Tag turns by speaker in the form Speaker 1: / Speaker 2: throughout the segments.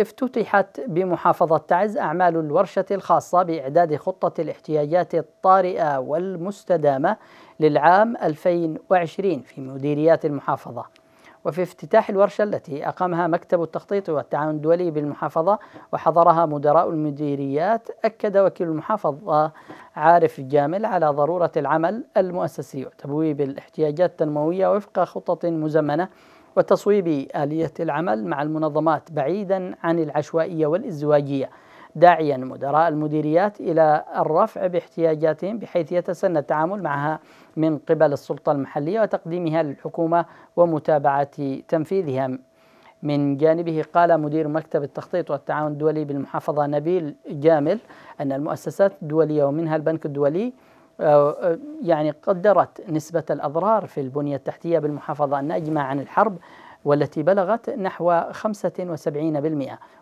Speaker 1: افتتحت بمحافظة تعز أعمال الورشة الخاصة بإعداد خطة الاحتياجات الطارئة والمستدامة للعام 2020 في مديريات المحافظة وفي افتتاح الورشة التي أقامها مكتب التخطيط والتعاون الدولي بالمحافظة وحضرها مدراء المديريات أكد وكيل المحافظة عارف الجامل على ضرورة العمل المؤسسي وتبويب الاحتياجات التنموية وفق خطة مزمنة وتصويب آلية العمل مع المنظمات بعيدا عن العشوائية والازدواجية داعيا مدراء المديريات إلى الرفع باحتياجاتهم بحيث يتسنى التعامل معها من قبل السلطة المحلية وتقديمها للحكومة ومتابعة تنفيذها من جانبه قال مدير مكتب التخطيط والتعاون الدولي بالمحافظة نبيل جامل أن المؤسسات الدولية ومنها البنك الدولي يعني قدرت نسبة الأضرار في البنية التحتية بالمحافظة الناجمة عن الحرب والتي بلغت نحو 75%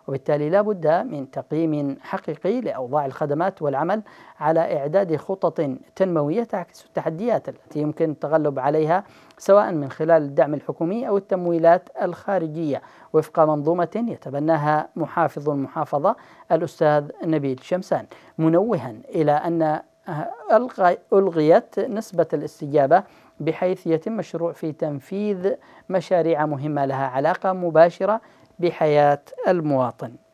Speaker 1: وبالتالي لا بد من تقييم حقيقي لأوضاع الخدمات والعمل على إعداد خطط تنموية تعكس التحديات التي يمكن التغلب عليها سواء من خلال الدعم الحكومي أو التمويلات الخارجية وفق منظومة يتبناها محافظ المحافظة الأستاذ نبيل شمسان منوها إلى أن ألغيت نسبة الاستجابة بحيث يتم الشروع في تنفيذ مشاريع مهمة لها علاقة مباشرة بحياة المواطن